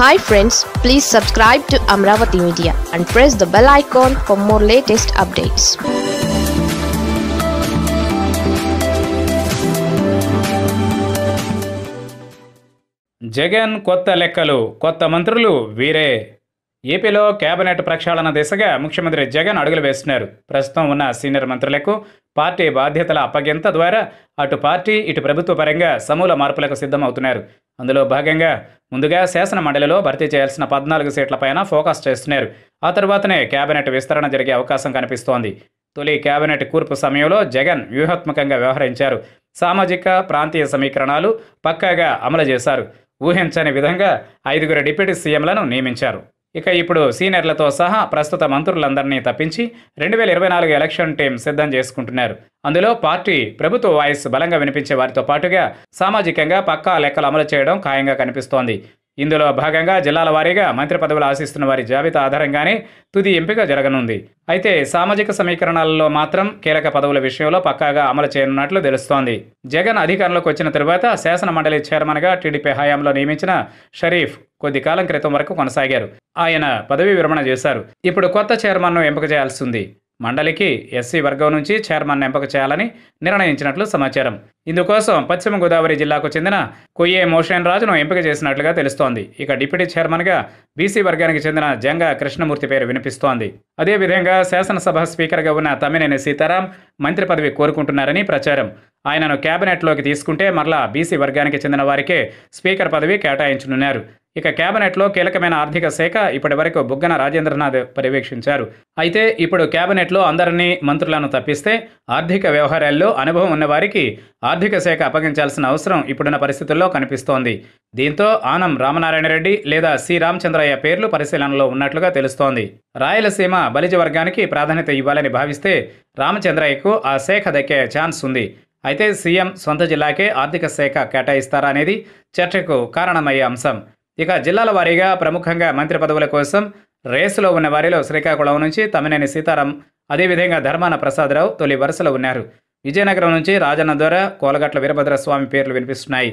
hi friends please subscribe to Amaravati media and press the bell icon for more latest updates Jagan కొత్త లెక్కలు కొత్త మంత్రులు వీరే ఏపీలో కేబినెట్ ప్రక్షాళన దిశగా ముఖ్యమంత్రి జగన్ అడుగులు వేస్తున్నారు ప్రస్తుతం ఉన్న సీనియర్ మంత్రులకు పార్టీ బాధ్యతల అప్పగింత ద్వారా అటు పార్టీ ఇటు ప్రభుత్వ పరంగా సమూల మార్పులకు సిద్ధమవుతున్నారు అందులో భాగంగా ముందుగా శాసన మండలిలో భర్తీ చేయాల్సిన పద్నాలుగు సీట్లపైన ఫోకస్ చేస్తున్నారు ఆ తర్వాతనే కేబినెట్ విస్తరణ జరిగే అవకాశం కనిపిస్తోంది తొలి కేబినెట్ కూర్పు సమయంలో జగన్ వ్యూహాత్మకంగా వ్యవహరించారు సామాజిక ప్రాంతీయ సమీకరణాలు పక్కాగా అమలు చేశారు ఊహించని విధంగా ఐదుగురు డిప్యూటీ సీఎంలను నియమించారు ఇక ఇప్పుడు సీనియర్లతో సహా ప్రస్తుత మంత్రులందరినీ తప్పించి రెండు వేల ఇరవై నాలుగు ఎలక్షన్ టీం సిద్ధం చేసుకుంటున్నారు అందులో పార్టీ ప్రభుత్వ వాయిస్ బలంగా వినిపించే వారితో పాటుగా సామాజికంగా పక్కా లెక్కలు అమలు చేయడం ఖాయంగా కనిపిస్తోంది ఇందులో భాగంగా జిల్లాల వారీగా మంత్రి పదవులు ఆశిస్తున్న వారి జాబితా ఆధారంగానే తుది ఎంపిక జరగనుంది అయితే సామాజిక సమీకరణాలలో మాత్రం కీలక పదవుల విషయంలో పక్కాగా అమలు చేయనున్నట్లు తెలుస్తోంది జగన్ అధికారంలోకి వచ్చిన తరువాత శాసన మండలి చైర్మన్గా టీడీపీ హయాంలో నియమించిన షరీఫ్ కొద్ది కాలం క్రితం వరకు కొనసాగారు ఆయన పదవి విరమణ చేశారు ఇప్పుడు కొత్త చైర్మన్ను ఎంపిక చేయాల్సింది మండలికి ఎస్సీ వర్గం నుంచి చైర్మన్ ఎంపిక చేయాలని నిర్ణయించినట్లు సమాచారం ఇందుకోసం పశ్చిమ గోదావరి జిల్లాకు చెందిన కొయ్యే మోషన్ రాజును ఎంపిక చేసినట్లుగా తెలుస్తోంది ఇక డిప్యూటీ చైర్మన్గా బీసీ వర్గానికి చెందిన జంగ కృష్ణమూర్తి పేరు వినిపిస్తోంది అదేవిధంగా శాసనసభ స్పీకర్గా ఉన్న తమ్మినేని సీతారాం మంత్రి పదవి కోరుకుంటున్నారని ప్రచారం ఆయనను కేబినెట్లోకి తీసుకుంటే మరలా బీసీ వర్గానికి చెందిన వారికే స్పీకర్ పదవి కేటాయించనున్నారు ఇక కేబినెట్లో కీలకమైన ఆర్థిక శాఖ ఇప్పటి వరకు బుగ్గన రాజేంద్రనాథ్ పర్యవేక్షించారు అయితే ఇప్పుడు కేబినెట్లో అందరినీ మంత్రులను తప్పిస్తే ఆర్థిక వ్యవహారాల్లో అనుభవం ఉన్నవారికి ఆర్థిక శాఖ అప్పగించాల్సిన అవసరం ఇప్పుడున్న పరిస్థితుల్లో కనిపిస్తోంది దీంతో ఆనం రామనారాయణ రెడ్డి లేదా సి రామచంద్రయ్య పేర్లు పరిశీలనలో ఉన్నట్లుగా తెలుస్తోంది రాయలసీమ బలిజ వర్గానికి ప్రాధాన్యత ఇవ్వాలని భావిస్తే రామచంద్రయ్యకు ఆ శాఖ దక్కే ఛాన్స్ ఉంది అయితే సీఎం సొంత జిల్లాకే ఆర్థిక శాఖ కేటాయిస్తారా అనేది చర్చకు కారణమయ్యే అంశం ఇక జిల్లాల వారీగా ప్రముఖంగా మంత్రి పదవుల కోసం రేసులో ఉన్న వారిలో శ్రీకాకుళం నుంచి తమ్మినేని సీతారాం అదేవిధంగా ధర్మాన ప్రసాదరావు తొలి వరుసలో ఉన్నారు విజయనగరం నుంచి రాజన్న ద్వారా కోలగట్ల వీరభద్రస్వామి పేర్లు వినిపిస్తున్నాయి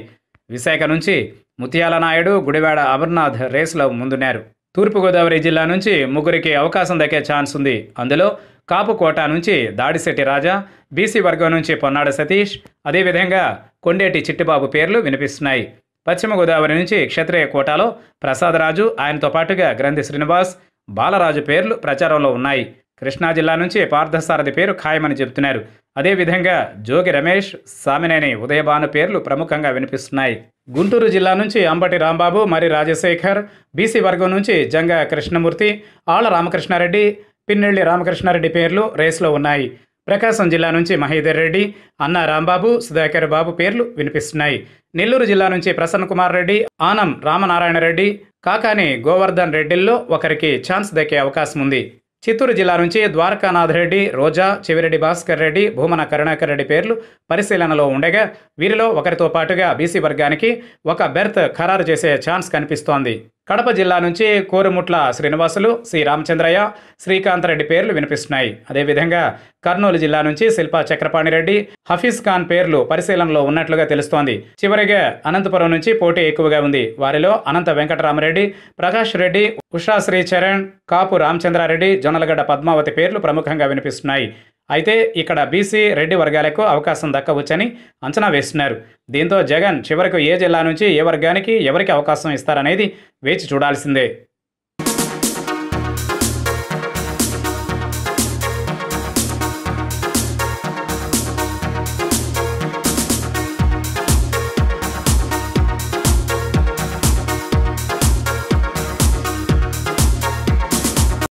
విశాఖ నుంచి ముత్యాల నాయుడు గుడివాడ అమర్నాథ్ రేసులో ముందున్నారు తూర్పుగోదావరి జిల్లా నుంచి ముగ్గురికి అవకాశం దక్కే ఛాన్స్ ఉంది అందులో కాపు కోటా నుంచి దాడిశెట్టి రాజా బీసీ వర్గం నుంచి పొన్నాడ సతీష్ అదేవిధంగా కొండేటి చిట్టిబాబు పేర్లు వినిపిస్తున్నాయి పశ్చిమ గోదావరి నుంచి క్షత్రియ కోటాలో ప్రసాదరాజు ఆయనతో పాటుగా గ్రంథి శ్రీనివాస్ బాలరాజు పేర్లు ప్రచారంలో ఉన్నాయి కృష్ణా జిల్లా నుంచి పార్థసారథి పేరు ఖాయమని చెబుతున్నారు అదేవిధంగా జోగి రమేష్ సామినేని ఉదయభాను పేర్లు ప్రముఖంగా వినిపిస్తున్నాయి గుంటూరు జిల్లా నుంచి అంబటి రాంబాబు మరి రాజశేఖర్ బీసీ వర్గం నుంచి జంగ కృష్ణమూర్తి ఆళ్ల రామకృష్ణారెడ్డి పిన్నెళ్లి రామకృష్ణారెడ్డి పేర్లు రేసులో ఉన్నాయి ప్రకాశం జిల్లా నుంచి మహేదర్ రెడ్డి అన్న రాంబాబు సుధాకర్ బాబు పేర్లు వినిపిస్తున్నాయి నెల్లూరు జిల్లా నుంచి ప్రసన్న కుమార్ రెడ్డి ఆనం రామనారాయణ రెడ్డి కాకాని గోవర్ధన్ రెడ్డిల్లో ఒకరికి ఛాన్స్ దక్కే అవకాశం ఉంది చిత్తూరు జిల్లా నుంచి ద్వారకానాథ్ రెడ్డి రోజా చెవిరెడ్డి భాస్కర్ రెడ్డి భూమన కరుణాకర్ రెడ్డి పేర్లు పరిశీలనలో ఉండగా వీరిలో ఒకరితో పాటుగా బీసీ వర్గానికి ఒక బెర్త్ ఖరారు చేసే ఛాన్స్ కనిపిస్తోంది కడప జిల్లా నుంచి కోరుముట్ల శ్రీనివాసులు శ్రీ రామచంద్రయ్య శ్రీకాంతరెడ్డి పేర్లు వినిపిస్తున్నాయి అదేవిధంగా కర్నూలు జిల్లా నుంచి శిల్పా చక్రపాణిరెడ్డి హఫీజ్ ఖాన్ పేర్లు పరిశీలనలో ఉన్నట్లుగా తెలుస్తోంది చివరిగా అనంతపురం నుంచి పోటీ ఎక్కువగా ఉంది వారిలో అనంత వెంకటరామరెడ్డి ప్రకాష్ రెడ్డి ఉషా శ్రీచరణ్ కాపు రామచంద్రారెడ్డి జొన్నలగడ్డ పద్మావతి పేర్లు ప్రముఖంగా వినిపిస్తున్నాయి అయితే ఇక్కడ బీసీ రెడ్డి వర్గాలకు అవకాశం దక్కవచ్చని అంచనా వేస్తున్నారు దీంతో జగన్ చివరకు ఏ జిల్లా నుంచి ఏ వర్గానికి ఎవరికి అవకాశం ఇస్తారనేది వేచి చూడాల్సిందే